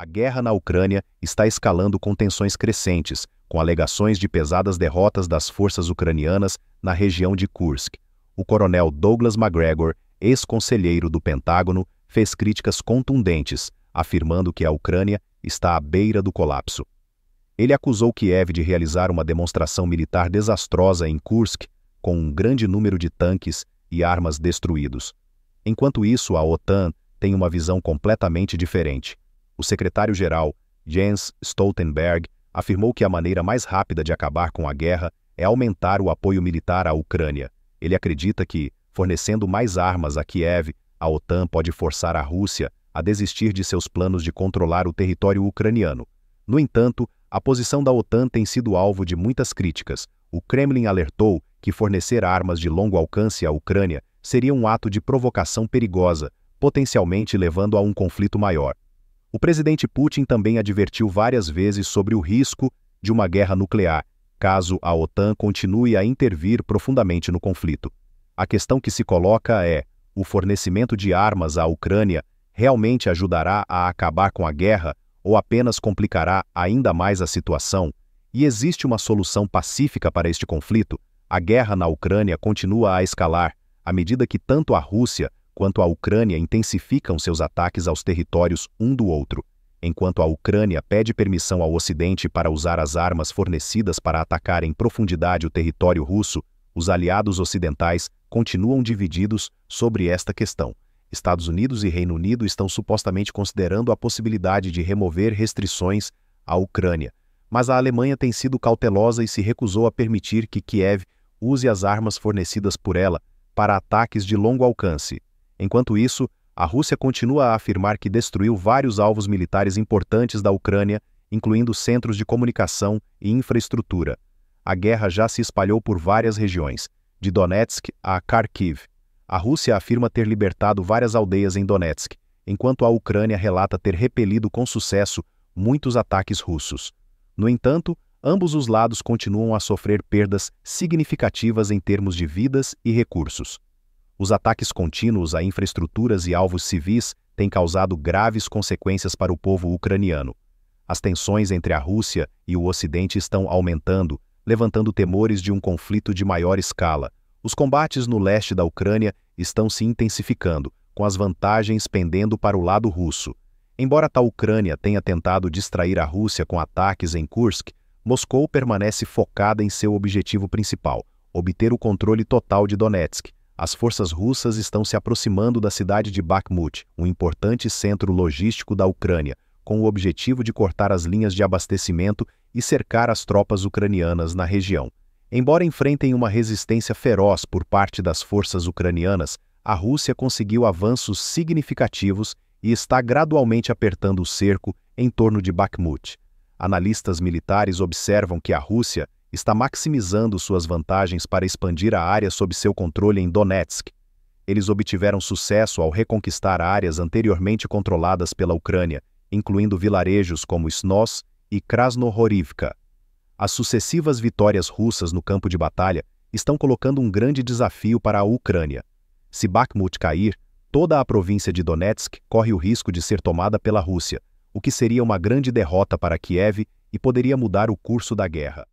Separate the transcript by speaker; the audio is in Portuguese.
Speaker 1: A guerra na Ucrânia está escalando com tensões crescentes, com alegações de pesadas derrotas das forças ucranianas na região de Kursk. O coronel Douglas MacGregor, ex-conselheiro do Pentágono, fez críticas contundentes, afirmando que a Ucrânia está à beira do colapso. Ele acusou Kiev de realizar uma demonstração militar desastrosa em Kursk, com um grande número de tanques e armas destruídos. Enquanto isso, a OTAN tem uma visão completamente diferente o secretário-geral, Jens Stoltenberg, afirmou que a maneira mais rápida de acabar com a guerra é aumentar o apoio militar à Ucrânia. Ele acredita que, fornecendo mais armas a Kiev, a OTAN pode forçar a Rússia a desistir de seus planos de controlar o território ucraniano. No entanto, a posição da OTAN tem sido alvo de muitas críticas. O Kremlin alertou que fornecer armas de longo alcance à Ucrânia seria um ato de provocação perigosa, potencialmente levando a um conflito maior. O presidente Putin também advertiu várias vezes sobre o risco de uma guerra nuclear, caso a OTAN continue a intervir profundamente no conflito. A questão que se coloca é: o fornecimento de armas à Ucrânia realmente ajudará a acabar com a guerra ou apenas complicará ainda mais a situação? E existe uma solução pacífica para este conflito? A guerra na Ucrânia continua a escalar à medida que tanto a Rússia quanto a Ucrânia intensificam seus ataques aos territórios um do outro, enquanto a Ucrânia pede permissão ao Ocidente para usar as armas fornecidas para atacar em profundidade o território russo, os aliados ocidentais continuam divididos sobre esta questão. Estados Unidos e Reino Unido estão supostamente considerando a possibilidade de remover restrições à Ucrânia, mas a Alemanha tem sido cautelosa e se recusou a permitir que Kiev use as armas fornecidas por ela para ataques de longo alcance. Enquanto isso, a Rússia continua a afirmar que destruiu vários alvos militares importantes da Ucrânia, incluindo centros de comunicação e infraestrutura. A guerra já se espalhou por várias regiões, de Donetsk a Kharkiv. A Rússia afirma ter libertado várias aldeias em Donetsk, enquanto a Ucrânia relata ter repelido com sucesso muitos ataques russos. No entanto, ambos os lados continuam a sofrer perdas significativas em termos de vidas e recursos. Os ataques contínuos a infraestruturas e alvos civis têm causado graves consequências para o povo ucraniano. As tensões entre a Rússia e o Ocidente estão aumentando, levantando temores de um conflito de maior escala. Os combates no leste da Ucrânia estão se intensificando, com as vantagens pendendo para o lado russo. Embora a Ucrânia tenha tentado distrair a Rússia com ataques em Kursk, Moscou permanece focada em seu objetivo principal, obter o controle total de Donetsk, as forças russas estão se aproximando da cidade de Bakhmut, um importante centro logístico da Ucrânia, com o objetivo de cortar as linhas de abastecimento e cercar as tropas ucranianas na região. Embora enfrentem uma resistência feroz por parte das forças ucranianas, a Rússia conseguiu avanços significativos e está gradualmente apertando o cerco em torno de Bakhmut. Analistas militares observam que a Rússia está maximizando suas vantagens para expandir a área sob seu controle em Donetsk. Eles obtiveram sucesso ao reconquistar áreas anteriormente controladas pela Ucrânia, incluindo vilarejos como Snos e Krasnohorivka. As sucessivas vitórias russas no campo de batalha estão colocando um grande desafio para a Ucrânia. Se Bakhmut cair, toda a província de Donetsk corre o risco de ser tomada pela Rússia, o que seria uma grande derrota para Kiev e poderia mudar o curso da guerra.